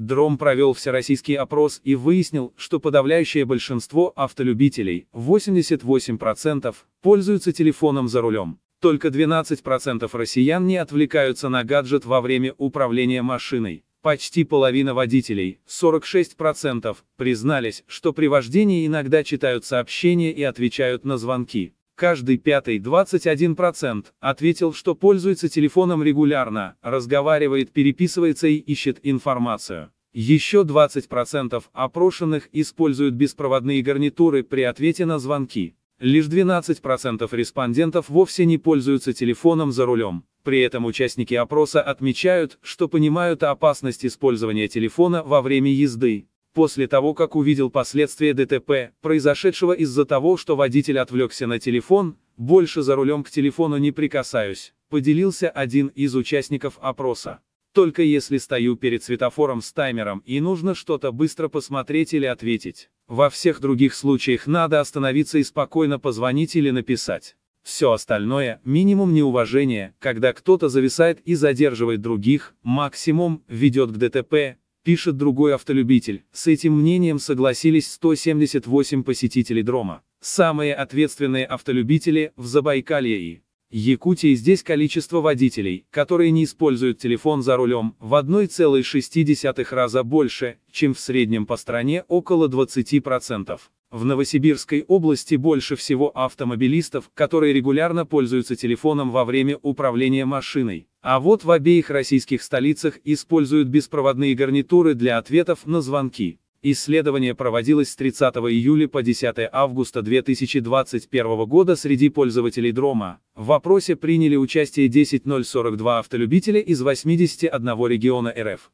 Дром провел всероссийский опрос и выяснил, что подавляющее большинство автолюбителей, 88%, пользуются телефоном за рулем. Только 12% россиян не отвлекаются на гаджет во время управления машиной. Почти половина водителей, 46%, признались, что при вождении иногда читают сообщения и отвечают на звонки каждый пятый 21% ответил, что пользуется телефоном регулярно, разговаривает, переписывается и ищет информацию. Еще 20% опрошенных используют беспроводные гарнитуры при ответе на звонки. Лишь 12% респондентов вовсе не пользуются телефоном за рулем. При этом участники опроса отмечают, что понимают опасность использования телефона во время езды после того, как увидел последствия ДТП, произошедшего из-за того, что водитель отвлекся на телефон, больше за рулем к телефону не прикасаюсь, поделился один из участников опроса. Только если стою перед светофором с таймером и нужно что-то быстро посмотреть или ответить. Во всех других случаях надо остановиться и спокойно позвонить или написать. Все остальное – минимум неуважения, когда кто-то зависает и задерживает других, максимум – ведет к ДТП, пишет другой автолюбитель. С этим мнением согласились 178 посетителей Дрома. Самые ответственные автолюбители в Забайкалье и Якутии здесь количество водителей, которые не используют телефон за рулем, в 1,6 раза больше, чем в среднем по стране около 20%. В Новосибирской области больше всего автомобилистов, которые регулярно пользуются телефоном во время управления машиной. А вот в обеих российских столицах используют беспроводные гарнитуры для ответов на звонки. Исследование проводилось с 30 июля по 10 августа 2021 года среди пользователей Дрома. В вопросе приняли участие 10.042 автолюбителя из 81 региона РФ.